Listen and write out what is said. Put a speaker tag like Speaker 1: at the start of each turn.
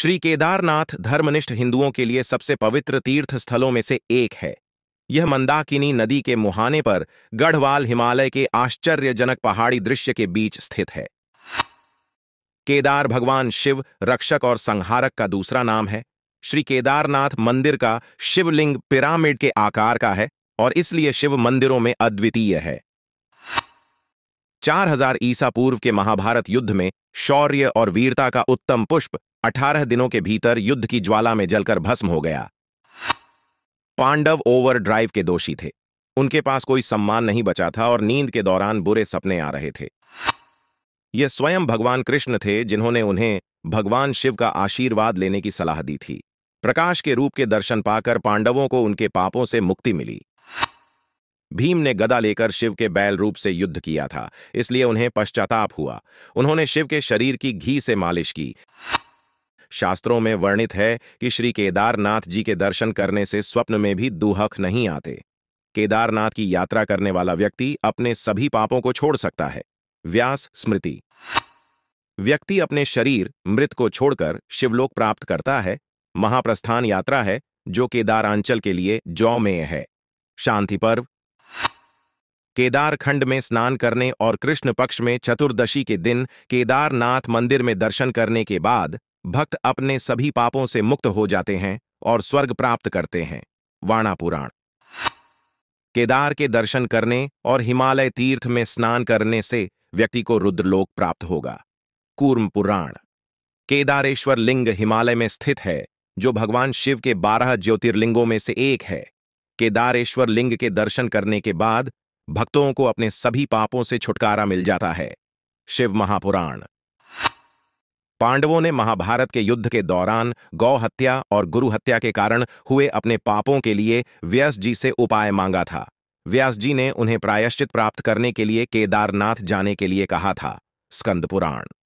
Speaker 1: श्री केदारनाथ धर्मनिष्ठ हिंदुओं के लिए सबसे पवित्र तीर्थ स्थलों में से एक है यह मंदाकिनी नदी के मुहाने पर गढ़वाल हिमालय के आश्चर्यजनक पहाड़ी दृश्य के बीच स्थित है केदार भगवान शिव रक्षक और संहारक का दूसरा नाम है श्री केदारनाथ मंदिर का शिवलिंग पिरामिड के आकार का है और इसलिए शिव मंदिरों में अद्वितीय है 4000 ईसा पूर्व के महाभारत युद्ध में शौर्य और वीरता का उत्तम पुष्प 18 दिनों के भीतर युद्ध की ज्वाला में जलकर भस्म हो गया पांडव ओवर ड्राइव के दोषी थे उनके पास कोई सम्मान नहीं बचा था और नींद के दौरान बुरे सपने आ रहे थे ये स्वयं भगवान कृष्ण थे जिन्होंने उन्हें भगवान शिव का आशीर्वाद लेने की सलाह दी थी प्रकाश के रूप के दर्शन पाकर पांडवों को उनके पापों से मुक्ति मिली भीम ने गदा लेकर शिव के बैल रूप से युद्ध किया था इसलिए उन्हें पश्चाताप हुआ उन्होंने शिव के शरीर की घी से मालिश की शास्त्रों में वर्णित है कि श्री केदारनाथ जी के दर्शन करने से स्वप्न में भी दुहक नहीं आते केदारनाथ की यात्रा करने वाला व्यक्ति अपने सभी पापों को छोड़ सकता है व्यास स्मृति व्यक्ति अपने शरीर मृत को छोड़कर शिवलोक प्राप्त करता है महाप्रस्थान यात्रा है जो केदारांचल के लिए जौ में है शांति पर्व केदारखंड में स्नान करने और कृष्ण पक्ष में चतुर्दशी के दिन केदारनाथ मंदिर में दर्शन करने के बाद भक्त अपने सभी पापों से मुक्त हो जाते हैं और स्वर्ग प्राप्त करते हैं वाणा पुराण केदार के दर्शन करने और हिमालय तीर्थ में स्नान करने से व्यक्ति को रुद्रलोक प्राप्त होगा कूर्म पुराण केदारेश्वर लिंग हिमालय में स्थित है जो भगवान शिव के बारह ज्योतिर्लिंगों में से एक है केदारेश्वर लिंग के दर्शन करने के बाद भक्तों को अपने सभी पापों से छुटकारा मिल जाता है शिव महापुराण पांडवों ने महाभारत के युद्ध के दौरान गौ हत्या और गुरु हत्या के कारण हुए अपने पापों के लिए व्यास जी से उपाय मांगा था व्यास जी ने उन्हें प्रायश्चित प्राप्त करने के लिए केदारनाथ जाने के लिए कहा था स्कंद पुराण